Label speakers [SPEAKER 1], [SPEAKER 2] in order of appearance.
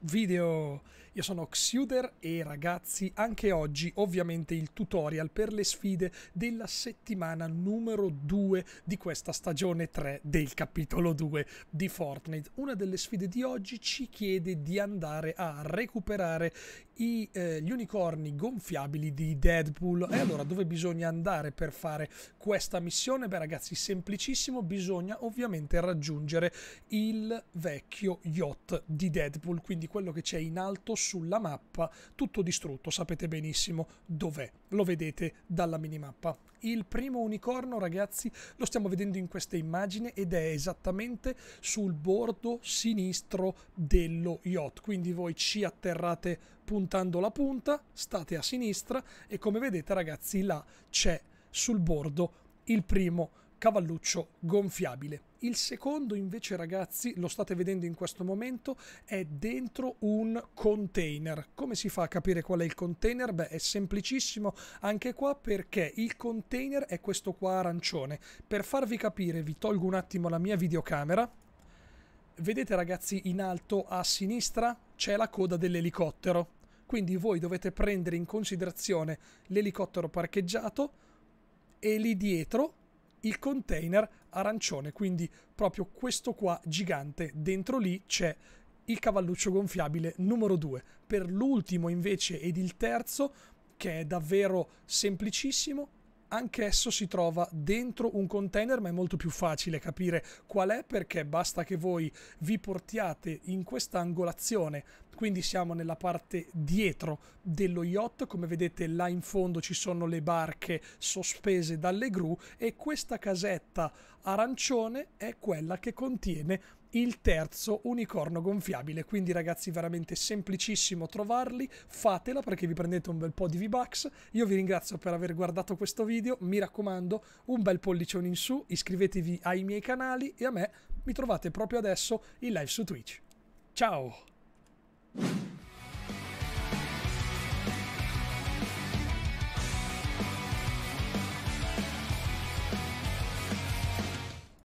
[SPEAKER 1] video. Io sono Xuder e ragazzi, anche oggi ovviamente il tutorial per le sfide della settimana numero 2 di questa stagione 3 del capitolo 2 di Fortnite. Una delle sfide di oggi ci chiede di andare a recuperare i, eh, gli unicorni gonfiabili di Deadpool. E allora dove bisogna andare per fare questa missione? Beh ragazzi, semplicissimo, bisogna ovviamente raggiungere il vecchio yacht di Deadpool, quindi quello che c'è in alto sulla mappa, tutto distrutto, sapete benissimo dov'è, lo vedete dalla minimappa. Il primo unicorno, ragazzi, lo stiamo vedendo in questa immagine ed è esattamente sul bordo sinistro dello yacht, quindi voi ci atterrate puntando la punta, state a sinistra e come vedete ragazzi là c'è sul bordo il primo unicorno cavalluccio gonfiabile. Il secondo invece ragazzi, lo state vedendo in questo momento, è dentro un container. Come si fa a capire qual è il container? Beh è semplicissimo anche qua perché il container è questo qua arancione. Per farvi capire vi tolgo un attimo la mia videocamera. Vedete ragazzi in alto a sinistra c'è la coda dell'elicottero. Quindi voi dovete prendere in considerazione l'elicottero parcheggiato e lì dietro il container arancione, quindi proprio questo qua gigante, dentro lì c'è il cavalluccio gonfiabile numero 2. Per l'ultimo invece ed il terzo, che è davvero semplicissimo, anch'esso si trova dentro un container, ma è molto più facile capire qual è perché basta che voi vi portiate in questa angolazione. Quindi siamo nella parte dietro dello yacht, come vedete là in fondo ci sono le barche sospese dalle gru e questa casetta arancione è quella che contiene il terzo unicorno gonfiabile. Quindi, ragazzi, veramente semplicissimo trovarli. Fatela perché vi prendete un bel po' di V-Bucks. Io vi ringrazio per aver guardato questo video. Mi raccomando, un bel pollicione in su. Iscrivetevi ai miei canali e a me mi trovate proprio adesso in live su Twitch. Ciao!